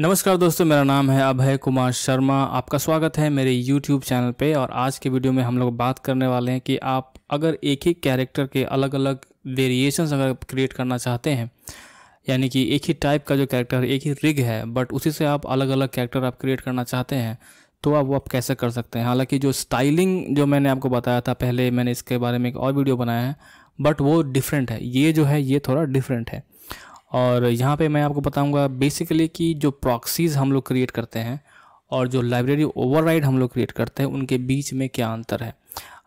नमस्कार दोस्तों मेरा नाम है अभय कुमार शर्मा आपका स्वागत है मेरे YouTube चैनल पे और आज के वीडियो में हम लोग बात करने वाले हैं कि आप अगर एक ही कैरेक्टर के अलग अलग वेरिएशंस अगर क्रिएट करना चाहते हैं यानी कि एक ही टाइप का जो कैरेक्टर एक ही रिग है बट उसी से आप अलग अलग कैरेक्टर आप क्रिएट करना चाहते हैं तो आप वो आप कैसे कर सकते हैं हालांकि जो स्टाइलिंग जो मैंने आपको बताया था पहले मैंने इसके बारे में एक और वीडियो बनाया है बट वो डिफरेंट है ये जो है ये थोड़ा डिफरेंट है और यहाँ पे मैं आपको बताऊँगा बेसिकली कि जो प्रॉक्सीज़ हम लोग क्रिएट करते हैं और जो लाइब्रेरी ओवरराइड हम लोग क्रिएट करते हैं उनके बीच में क्या अंतर है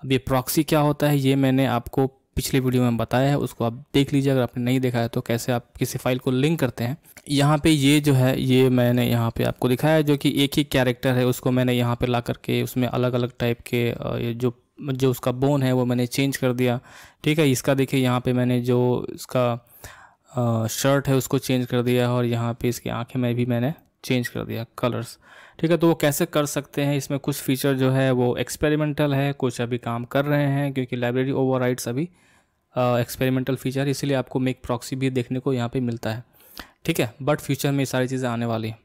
अब ये प्रॉक्सी क्या होता है ये मैंने आपको पिछले वीडियो में बताया है उसको आप देख लीजिए अगर आपने नहीं देखा है तो कैसे आप किसी फाइल को लिंक करते हैं यहाँ पे ये जो है ये मैंने यहाँ पे आपको दिखाया है जो कि एक ही कैरेक्टर है उसको मैंने यहाँ पे ला करके उसमें अलग अलग टाइप के जो जो उसका बोन है वो मैंने चेंज कर दिया ठीक है इसका देखिए यहाँ पर मैंने जो इसका शर्ट है उसको चेंज कर दिया और यहाँ पे इसकी आँखें में भी मैंने चेंज कर दिया कलर्स ठीक है तो वो कैसे कर सकते हैं इसमें कुछ फीचर जो है वो एक्सपेरिमेंटल है कुछ अभी काम कर रहे हैं क्योंकि लाइब्रेरी ओवर अभी एक्सपेरिमेंटल फीचर इसलिए आपको मेक प्रॉक्सी भी देखने को यहाँ पर मिलता है ठीक है बट फ्यूचर में ये सारी चीज़ें आने वाली हैं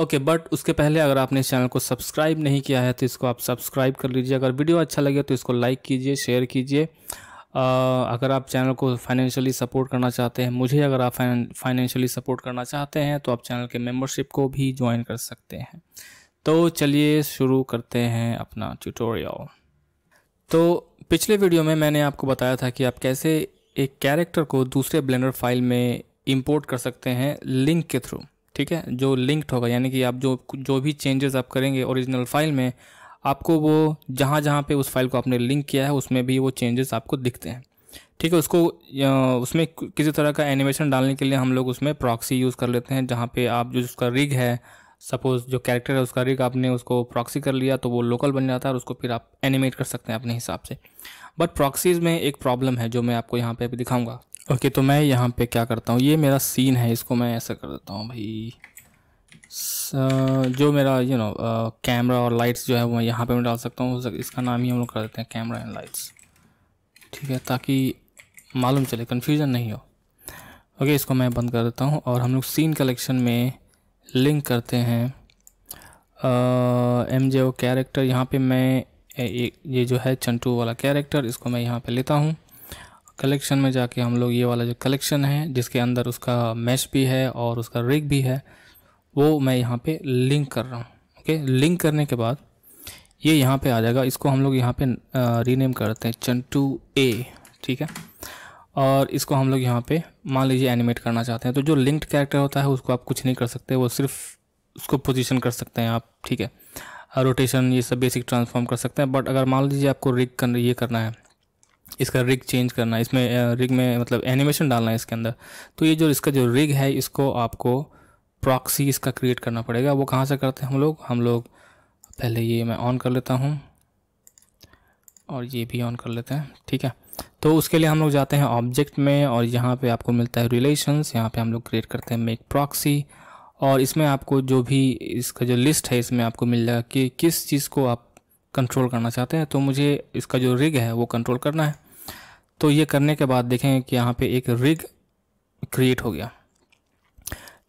ओके okay, बट उसके पहले अगर आपने इस चैनल को सब्सक्राइब नहीं किया है तो इसको आप सब्सक्राइब कर लीजिए अगर वीडियो अच्छा लगे तो इसको लाइक कीजिए शेयर कीजिए अगर आप चैनल को फाइनेंशियली सपोर्ट करना चाहते हैं मुझे अगर आप फाइनेंशियली सपोर्ट करना चाहते हैं तो आप चैनल के मेंबरशिप को भी ज्वाइन कर सकते हैं तो चलिए शुरू करते हैं अपना ट्यूटोरियल तो पिछले वीडियो में मैंने आपको बताया था कि आप कैसे एक कैरेक्टर को दूसरे ब्लेंडर फाइल में इंपोर्ट कर सकते हैं लिंक के थ्रू ठीक है जो लिंक्ड होगा यानी कि आप जो जो भी चेंजेस आप करेंगे ओरिजिनल फाइल में आपको वो जहाँ जहाँ पे उस फाइल को आपने लिंक किया है उसमें भी वो चेंजेस आपको दिखते हैं ठीक है उसको उसमें किसी तरह का एनिमेशन डालने के लिए हम लोग उसमें प्रॉक्सी यूज़ कर लेते हैं जहाँ पे आप जो उसका रिग है सपोज़ जो कैरेक्टर है उसका रिग आपने उसको प्रॉक्सी कर लिया तो वो लोकल बन जाता है और उसको फिर आप एनिमेट कर सकते हैं अपने हिसाब से बट प्रॉक्सीज़ में एक प्रॉब्लम है जो मैं आपको यहाँ पे अभी दिखाऊंगा ओके okay, तो मैं यहाँ पे क्या करता हूँ ये मेरा सीन है इसको मैं ऐसा कर देता हूँ भाई जो मेरा यू नो कैमरा और लाइट्स जो है वो यहाँ पे मैं डाल सकता हूँ इसका नाम ही हम लोग कर देते हैं कैमरा एंड लाइट्स ठीक है ताकि मालूम चले कन्फ्यूज़न नहीं हो ओके इसको मैं बंद कर देता हूँ और हम लोग सीन कलेक्शन में लिंक करते हैं एम जे ओ कैरेक्टर यहाँ पे मैं ये जो है चंटू वाला कैरेक्टर इसको मैं यहाँ पे लेता हूँ कलेक्शन में जाके हम लोग ये वाला जो कलेक्शन है जिसके अंदर उसका मैश भी है और उसका रिग भी है वो मैं यहाँ पे लिंक कर रहा हूँ ओके लिंक करने के बाद ये यहाँ पे आ जाएगा इसको हम लोग यहाँ पे रीनेम करते हैं चंटू ए ठीक है और इसको हम लोग यहाँ पे मान लीजिए एनिमेट करना चाहते हैं तो जो लिंक्ड कैरेक्टर होता है उसको आप कुछ नहीं कर सकते वो सिर्फ उसको पोजिशन कर सकते हैं आप ठीक है रोटेशन ये सब बेसिक ट्रांसफॉर्म कर सकते हैं बट अगर मान लीजिए आपको रिग कर ये करना है इसका रिग चेंज करना है इसमें रिग में मतलब एनिमेशन डालना है इसके अंदर तो ये जो इसका जो रिग है इसको आपको प्रॉक्सी इसका क्रिएट करना पड़ेगा वो कहाँ से करते हैं हम लोग हम लोग पहले ये मैं ऑन कर लेता हूँ और ये भी ऑन कर लेते हैं ठीक है तो उसके लिए हम लोग जाते हैं ऑब्जेक्ट में और यहाँ पे आपको मिलता है रिलेशंस यहाँ पे हम लोग क्रिएट करते हैं मेक प्रॉक्सी और इसमें आपको जो भी इसका जो लिस्ट है इसमें आपको मिल जाएगा कि किस चीज़ को आप कंट्रोल करना चाहते हैं तो मुझे इसका जो रिग है वो कंट्रोल करना है तो ये करने के बाद देखें कि यहाँ पर एक रिग क्रिएट हो गया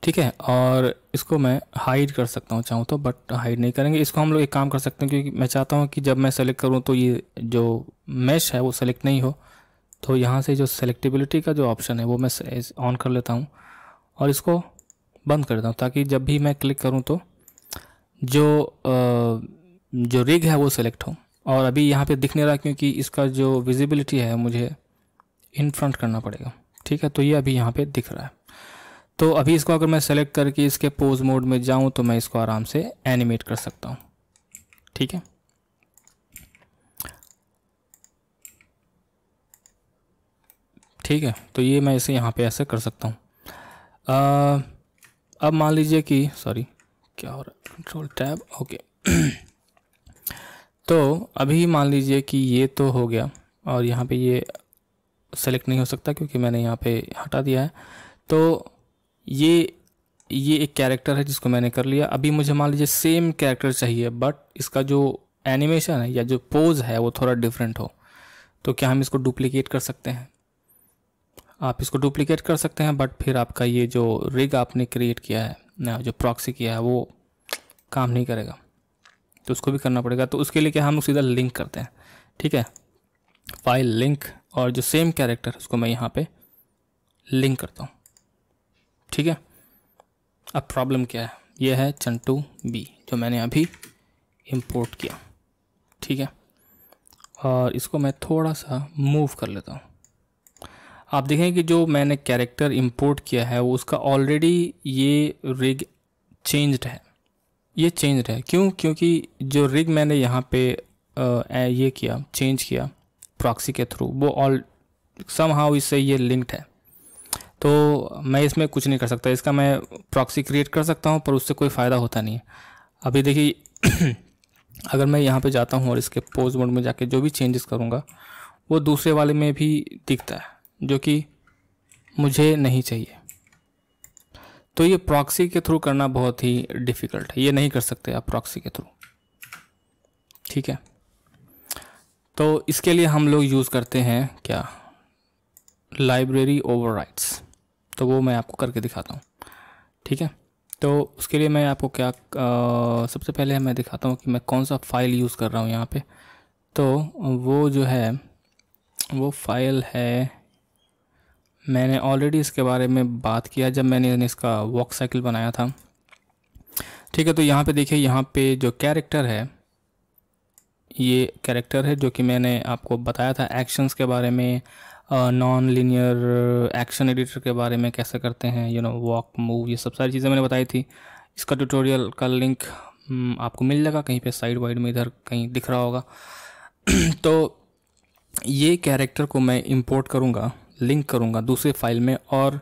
ठीक है और इसको मैं हाइड कर सकता हूँ चाहूँ तो बट हाइड नहीं करेंगे इसको हम लोग एक काम कर सकते हैं क्योंकि मैं चाहता हूँ कि जब मैं सेलेक्ट करूँ तो ये जो मैश है वो सेलेक्ट नहीं हो तो यहाँ से जो सेलेक्टिबिलिटी का जो ऑप्शन है वो मैं ऑन कर लेता हूँ और इसको बंद कर देता हूँ ताकि जब भी मैं क्लिक करूँ तो जो जो रिग है वो सेलेक्ट हो और अभी यहाँ पे दिख नहीं रहा क्योंकि इसका जो विजिबिलिटी है मुझे इन फ्रंट करना पड़ेगा ठीक है तो ये अभी यहाँ पे दिख रहा है तो अभी इसको अगर मैं सेलेक्ट करके इसके पोज मोड में जाऊं तो मैं इसको आराम से एनिमेट कर सकता हूं ठीक है ठीक है तो ये मैं इसे यहाँ पे ऐसे कर सकता हूँ अब मान लीजिए कि सॉरी क्या हो रहा है कंट्रोल टैब ओके तो अभी मान लीजिए कि ये तो हो गया और यहाँ पे ये सेलेक्ट नहीं हो सकता क्योंकि मैंने यहाँ पे हटा दिया है तो ये ये एक कैरेक्टर है जिसको मैंने कर लिया अभी मुझे मान लीजिए सेम कैरेक्टर चाहिए बट इसका जो एनिमेशन है या जो पोज है वो थोड़ा डिफरेंट हो तो क्या हम इसको डुप्लीकेट कर सकते हैं आप इसको डुप्लीकेट कर सकते हैं बट फिर आपका ये जो रिग आपने क्रिएट किया है ना जो प्रॉक्सी किया है वो काम नहीं करेगा तो उसको भी करना पड़ेगा तो उसके लिए क्या हम सीधा लिंक करते हैं ठीक है फाइल लिंक और जो सेम कैरेक्टर उसको मैं यहाँ पे लिंक करता हूँ ठीक है अब प्रॉब्लम क्या है यह है चंटू बी जो मैंने अभी इम्पोर्ट किया ठीक है और इसको मैं थोड़ा सा मूव कर लेता हूँ आप देखें कि जो मैंने कैरेक्टर इंपोर्ट किया है वो उसका ऑलरेडी ये रिग चेंज्ड है ये चेंज्ड है क्यों क्योंकि जो रिग मैंने यहाँ पे आ, ये किया चेंज किया प्रॉक्सी के थ्रू वो ऑल सम हाउ इससे ये लिंक्ड है तो मैं इसमें कुछ नहीं कर सकता इसका मैं प्रॉक्सी क्रिएट कर सकता हूँ पर उससे कोई फ़ायदा होता नहीं है अभी देखिए अगर मैं यहाँ पे जाता हूँ और इसके पोज मोड में जाके जो भी चेंजेस करूँगा वो दूसरे वाले में भी दिखता है जो कि मुझे नहीं चाहिए तो ये प्रॉक्सी के थ्रू करना बहुत ही डिफ़िकल्ट है ये नहीं कर सकते आप प्रॉक्सी के थ्रू ठीक है तो इसके लिए हम लोग यूज़ करते हैं क्या लाइब्रेरी ओवर तो वो मैं आपको करके दिखाता हूँ ठीक है तो उसके लिए मैं आपको क्या आ, सबसे पहले मैं दिखाता हूँ कि मैं कौन सा फ़ाइल यूज़ कर रहा हूँ यहाँ पे तो वो जो है वो फ़ाइल है मैंने ऑलरेडी इसके बारे में बात किया जब मैंने इसका वॉक साइकिल बनाया था ठीक है तो यहाँ पे देखिए यहाँ पे जो कैरेक्टर है ये कैरेक्टर है जो कि मैंने आपको बताया था एक्शंस के बारे में नॉन लीनियर एक्शन एडिटर के बारे में कैसे करते हैं यू नो वॉक मूव ये सब सारी चीज़ें मैंने बताई थी इसका ट्यूटोरियल का लिंक हम्म, आपको मिल जाएगा कहीं पे साइड वाइड में इधर कहीं दिख रहा होगा तो ये कैरेक्टर को मैं इंपोर्ट करूँगा लिंक करूँगा दूसरे फाइल में और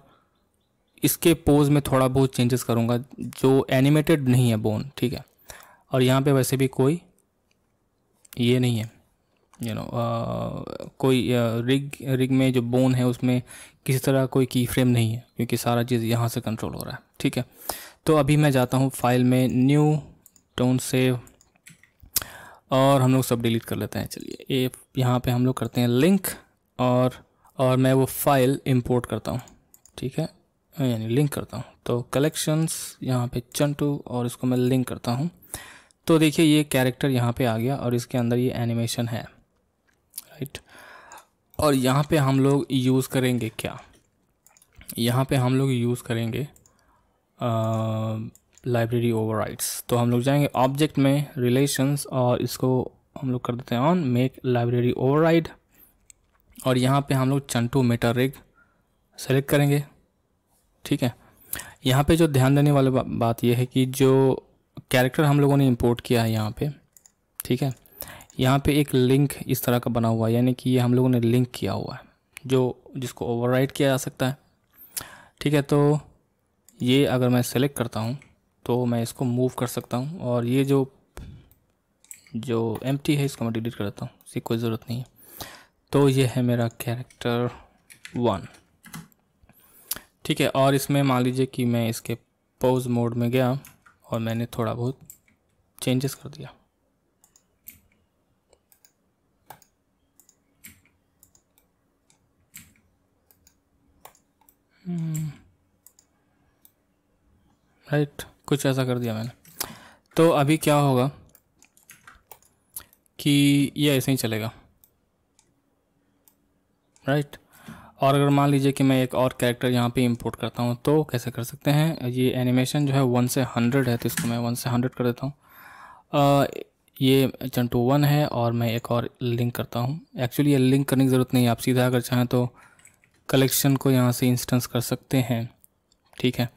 इसके पोज में थोड़ा बहुत चेंजेस करूँगा जो एनिमेटेड नहीं है बोन ठीक है और यहाँ पे वैसे भी कोई ये नहीं है you you know know, uh, कोई रिग uh, रिग में जो बोन है उसमें किसी तरह कोई की फ्रेम नहीं है क्योंकि सारा चीज़ यहाँ से कंट्रोल हो रहा है ठीक है तो अभी मैं जाता हूँ फाइल में न्यू टोन सेव और हम लोग सब डिलीट कर लेते हैं चलिए ये यहाँ पे हम लोग करते हैं लिंक और और मैं वो फाइल इंपोर्ट करता हूँ ठीक है यानी लिंक करता हूँ तो कलेक्शंस यहाँ पे चंटू और इसको मैं लिंक करता हूँ तो देखिए ये कैरेक्टर यहाँ पे आ गया और इसके अंदर ये एनिमेशन है राइट और यहाँ पे हम लोग यूज़ करेंगे क्या यहाँ पे हम लोग यूज़ करेंगे लाइब्रेरी ओवर तो हम लोग जाएंगे ऑब्जेक्ट में रिलेशंस और इसको हम लोग कर देते हैं ऑन मेक लाइब्रेरी ओवर और यहाँ पे हम लोग चंटू मेटर रिग सेलेक्ट करेंगे ठीक है यहाँ पे जो ध्यान देने वाली बा, बात यह है कि जो कैरेक्टर हम लोगों ने इम्पोर्ट किया है यहाँ पर ठीक है यहाँ पे एक लिंक इस तरह का बना हुआ है यानी कि ये हम लोगों ने लिंक किया हुआ है जो जिसको ओवरराइड किया जा सकता है ठीक है तो ये अगर मैं सेलेक्ट करता हूँ तो मैं इसको मूव कर सकता हूँ और ये जो जो एम है इसको मैं डिलीट कर देता हूँ इसकी कोई ज़रूरत नहीं है तो ये है मेरा कैरेक्टर वन ठीक है और इसमें मान लीजिए कि मैं इसके पोज मोड में गया और मैंने थोड़ा बहुत चेंजेस कर दिया राइट हम्म। right, कुछ ऐसा कर दिया मैंने तो अभी क्या होगा कि ये ऐसे ही चलेगा राइट right? और अगर मान लीजिए कि मैं एक और कैरेक्टर यहाँ पे इंपोर्ट करता हूँ तो कैसे कर सकते हैं ये एनिमेशन जो है वन से हंड्रेड है तो इसको मैं वन से हंड्रेड कर देता हूँ ये चंटू वन है और मैं एक और लिंक करता हूँ एक्चुअली ये लिंक करने की ज़रूरत नहीं है आप सीधा अगर चाहें तो कलेक्शन को यहाँ से इंस्टेंस कर सकते हैं ठीक है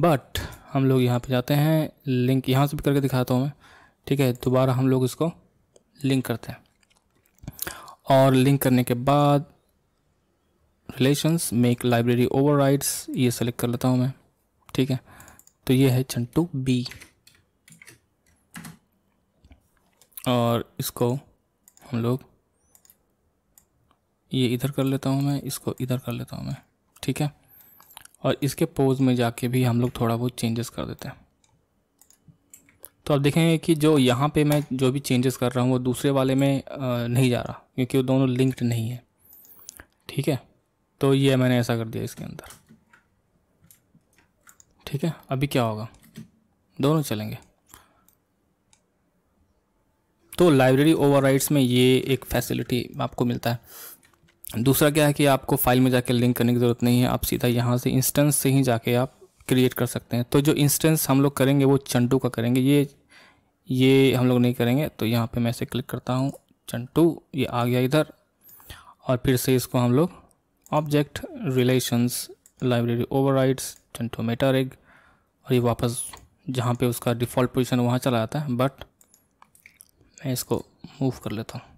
बट हम लोग यहाँ पे जाते हैं लिंक यहाँ से भी करके दिखाता हूँ मैं ठीक है दोबारा हम लोग इसको लिंक करते हैं और लिंक करने के बाद रिलेशंस मेक लाइब्रेरी ओवर ये सेलेक्ट कर लेता हूँ मैं ठीक है तो ये है चंटू बी और इसको हम लोग ये इधर कर लेता हूँ मैं इसको इधर कर लेता हूँ मैं ठीक है और इसके पोज़ में जाके भी हम लोग थोड़ा बहुत चेंजेस कर देते हैं तो आप देखेंगे कि जो यहाँ पे मैं जो भी चेंजेस कर रहा हूँ वो दूसरे वाले में नहीं जा रहा क्योंकि वो दोनों लिंक्ड नहीं है ठीक है तो ये मैंने ऐसा कर दिया इसके अंदर ठीक है अभी क्या होगा दोनों चलेंगे तो लाइब्रेरी ओवर में ये एक फैसिलिटी आपको मिलता है दूसरा क्या है कि आपको फाइल में जाके लिंक करने की ज़रूरत नहीं है आप सीधा यहाँ से इंस्टेंस से ही जाके आप क्रिएट कर सकते हैं तो जो इंस्टेंस हम लोग करेंगे वो चंटू का करेंगे ये ये हम लोग नहीं करेंगे तो यहाँ पे मैं इसे क्लिक करता हूँ चंटू ये आ गया इधर और फिर से इसको हम लोग object relations library overrides चंटू मेटर एग और ये वापस जहाँ पे उसका डिफ़ॉल्ट पोजीशन वहाँ चला जाता है बट मैं इसको मूव कर लेता हूँ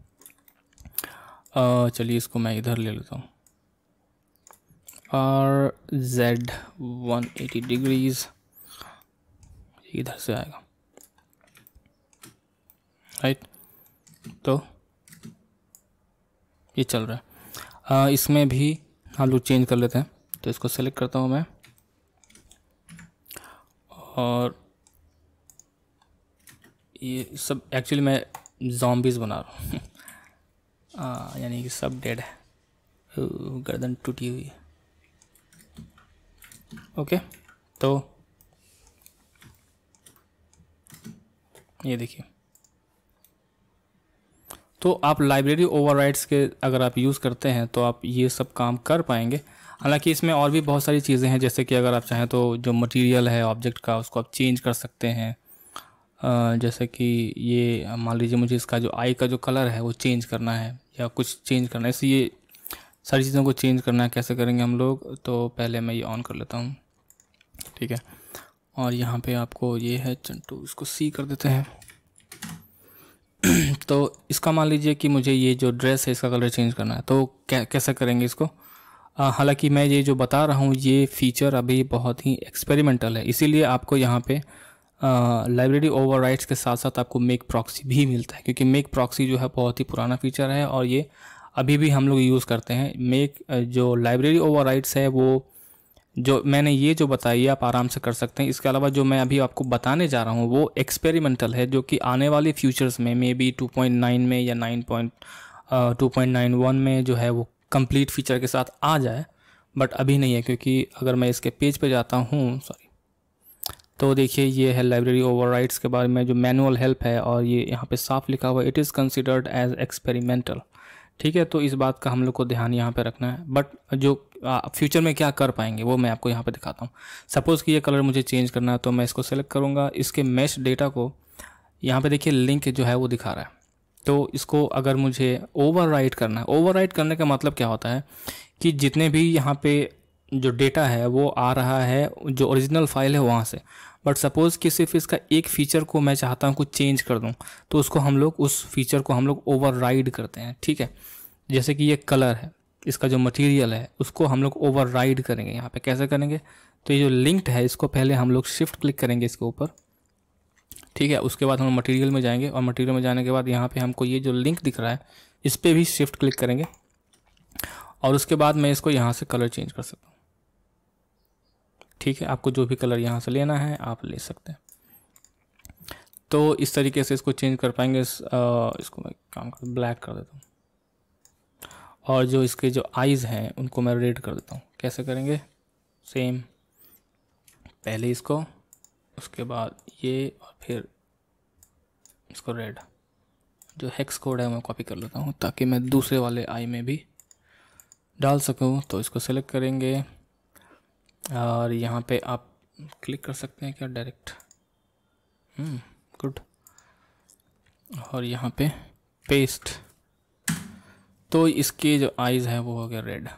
चलिए इसको मैं इधर ले लेता हूँ R Z one eighty degrees इधर से आएगा राइट तो ये चल रहा है आ, इसमें भी हम लोग चेंज कर लेते हैं तो इसको सेलेक्ट करता हूँ मैं और ये सब एक्चुअली मैं जॉम्बीज़ बना रहा हूँ यानी कि सब डेड है गर्दन टूटी हुई है ओके तो ये देखिए तो आप लाइब्रेरी ओवरराइड्स के अगर आप यूज़ करते हैं तो आप ये सब काम कर पाएंगे हालांकि इसमें और भी बहुत सारी चीज़ें हैं जैसे कि अगर आप चाहें तो जो मटेरियल है ऑब्जेक्ट का उसको आप चेंज कर सकते हैं जैसे कि ये मान लीजिए मुझे इसका जो आई का जो कलर है वो चेंज करना है या कुछ चेंज करना है इसलिए सारी चीज़ों को चेंज करना है कैसे करेंगे हम लोग तो पहले मैं ये ऑन कर लेता हूँ ठीक है और यहाँ पे आपको ये है चंटू इसको सी कर देते हैं तो इसका मान लीजिए कि मुझे ये जो ड्रेस है इसका कलर चेंज करना है तो कै, कैसे करेंगे इसको हालांकि मैं ये जो बता रहा हूँ ये फीचर अभी बहुत ही एक्सपेरिमेंटल है इसीलिए आपको यहाँ पे लाइब्रेरी ओवर के साथ साथ आपको मेक प्रॉक्सी भी मिलता है क्योंकि मेक प्रॉक्सी जो है बहुत ही पुराना फीचर है और ये अभी भी हम लोग यूज़ करते हैं मेक जो लाइब्रेरी ओवर है वो जो मैंने ये जो बताई आप आराम से कर सकते हैं इसके अलावा जो मैं अभी आपको बताने जा रहा हूँ वो एक्सपेरिमेंटल है जो कि आने वाले फ्यूचर्स में मे बी टू में या nine point two point nine one में जो है वो कंप्लीट फीचर के साथ आ जाए बट अभी नहीं है क्योंकि अगर मैं इसके पेज पे जाता हूँ सॉरी तो देखिए ये है लाइब्रेरी ओवर के बारे में जो मैनुअल हेल्प है और ये यहाँ पे साफ लिखा हुआ it is considered as experimental ठीक है तो इस बात का हम लोग को ध्यान यहाँ पे रखना है बट जो फ्यूचर में क्या कर पाएंगे वो मैं आपको यहाँ पे दिखाता हूँ सपोज़ कि ये कलर मुझे चेंज करना है तो मैं इसको सेलेक्ट करूँगा इसके मैच डेटा को यहाँ पे देखिए लिंक जो है वो दिखा रहा है तो इसको अगर मुझे ओवर करना है ओवर करने का मतलब क्या होता है कि जितने भी यहाँ पे जो डेटा है वो आ रहा है जो ओरिजिनल फाइल है वहाँ से बट सपोज़ कि सिर्फ इसका एक फ़ीचर को मैं चाहता हूँ कुछ चेंज कर दूँ तो उसको हम लोग उस फीचर को हम लोग ओवर करते हैं ठीक है जैसे कि ये कलर है इसका जो मटेरियल है उसको हम लोग ओवर करेंगे यहाँ पे कैसे करेंगे तो ये जो लिंक्ड है इसको पहले हम लोग शिफ्ट क्लिक करेंगे इसके ऊपर ठीक है उसके बाद हम मटेरियल में जाएंगे और मटेरियल में जाने के बाद यहाँ पे हमको ये जो लिंक दिख रहा है इस पर भी शिफ्ट क्लिक करेंगे और उसके बाद मैं इसको यहाँ से कलर चेंज कर सकता हूँ ठीक है आपको जो भी कलर यहाँ से लेना है आप ले सकते हैं तो इस तरीके से इसको चेंज कर पाएंगे इस, आ, इसको मैं काम कर ब्लैक कर देता हूँ और जो इसके जो आइज़ हैं उनको मैं रेड कर देता हूँ कैसे करेंगे सेम पहले इसको उसके बाद ये और फिर इसको रेड जो हेक्स कोड है मैं कॉपी कर लेता हूँ ताकि मैं दूसरे वाले आई में भी डाल सकूँ तो इसको सेलेक्ट करेंगे और यहाँ पे आप क्लिक कर सकते हैं क्या डायरेक्ट गुड hmm, और यहाँ पे पेस्ट तो इसके जो आइज़ है वो हो गया रेड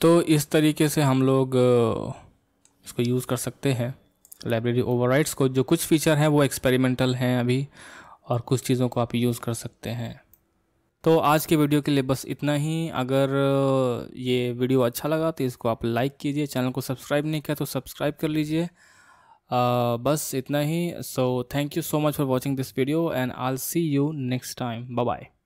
तो इस तरीके से हम लोग इसको यूज़ कर सकते हैं लाइब्रेरी ओवरराइड्स को जो कुछ फीचर हैं वो एक्सपेरिमेंटल हैं अभी और कुछ चीज़ों को आप यूज़ कर सकते हैं तो आज के वीडियो के लिए बस इतना ही अगर ये वीडियो अच्छा लगा तो इसको आप लाइक कीजिए चैनल को सब्सक्राइब नहीं किया तो सब्सक्राइब कर लीजिए बस इतना ही so thank you so much for watching this video and I see you next time bye